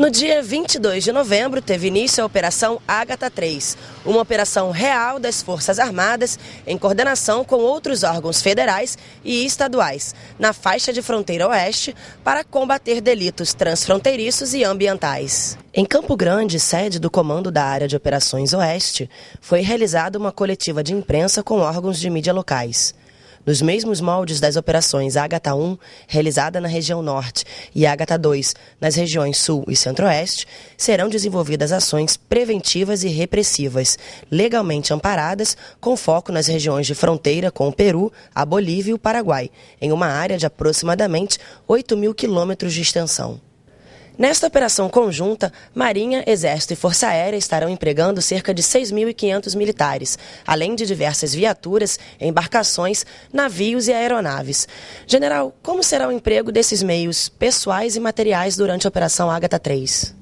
No dia 22 de novembro, teve início a Operação Ágata 3, uma operação real das Forças Armadas em coordenação com outros órgãos federais e estaduais na faixa de fronteira oeste para combater delitos transfronteiriços e ambientais. Em Campo Grande, sede do Comando da Área de Operações Oeste, foi realizada uma coletiva de imprensa com órgãos de mídia locais nos mesmos moldes das operações Ágata 1, realizada na região Norte, e Ágata 2, nas regiões Sul e Centro-Oeste, serão desenvolvidas ações preventivas e repressivas, legalmente amparadas, com foco nas regiões de fronteira com o Peru, a Bolívia e o Paraguai, em uma área de aproximadamente 8 mil quilômetros de extensão. Nesta operação conjunta, Marinha, Exército e Força Aérea estarão empregando cerca de 6.500 militares, além de diversas viaturas, embarcações, navios e aeronaves. General, como será o emprego desses meios pessoais e materiais durante a Operação Ágata 3?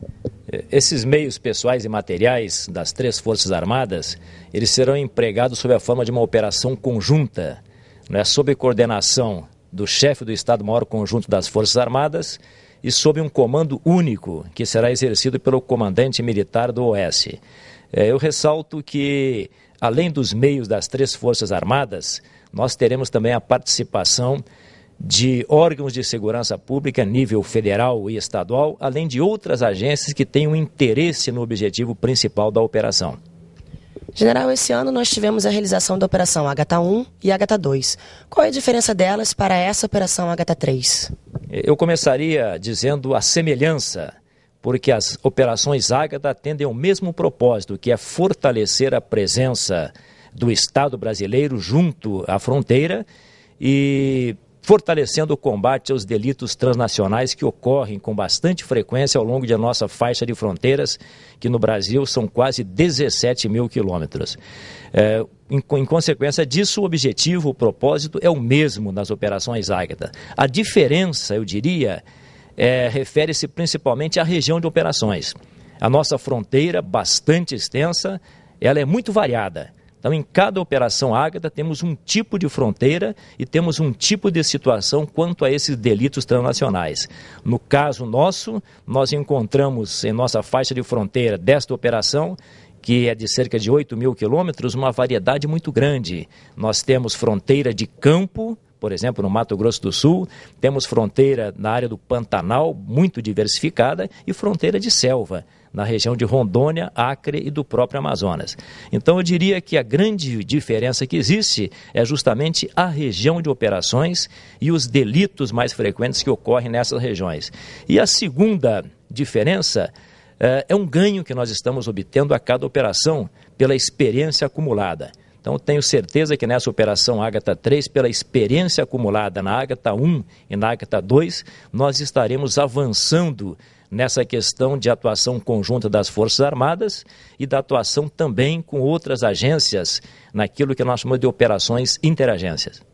Esses meios pessoais e materiais das três Forças Armadas, eles serão empregados sob a forma de uma operação conjunta, né, sob coordenação do chefe do Estado-Maior Conjunto das Forças Armadas e sob um comando único, que será exercido pelo comandante militar do OS. É, eu ressalto que, além dos meios das três Forças Armadas, nós teremos também a participação de órgãos de segurança pública nível federal e estadual, além de outras agências que tenham interesse no objetivo principal da operação. General, esse ano nós tivemos a realização da Operação Ágata 1 e Ágata 2. Qual é a diferença delas para essa Operação Ágata 3? Eu começaria dizendo a semelhança, porque as operações Ágata atendem ao mesmo propósito, que é fortalecer a presença do Estado brasileiro junto à fronteira e fortalecendo o combate aos delitos transnacionais que ocorrem com bastante frequência ao longo da nossa faixa de fronteiras, que no Brasil são quase 17 mil quilômetros. É, em, em, consequência disso, o objetivo, o propósito é o mesmo nas operações Águeda. A diferença, eu diria, é, refere-se principalmente à região de operações. A nossa fronteira, bastante extensa, ela é muito variada. Então, em cada operação Ágata, temos um tipo de fronteira e temos um tipo de situação quanto a esses delitos transnacionais. No caso nosso, nós encontramos em nossa faixa de fronteira desta operação que é de cerca de 8 mil quilômetros, uma variedade muito grande. Nós temos fronteira de campo, por exemplo, no Mato Grosso do Sul, temos fronteira na área do Pantanal, muito diversificada, e fronteira de selva, na região de Rondônia, Acre e do próprio Amazonas. Então, eu diria que a grande diferença que existe é justamente a região de operações e os delitos mais frequentes que ocorrem nessas regiões. E a segunda diferença é, é um ganho que nós estamos obtendo a cada operação pela experiência acumulada. Então, tenho certeza que nessa operação Ágata 3, pela experiência acumulada na Ágata 1 e na Ágata 2, nós estaremos avançando nessa questão de atuação conjunta das Forças Armadas e da atuação também com outras agências naquilo que nós chamamos de operações interagências.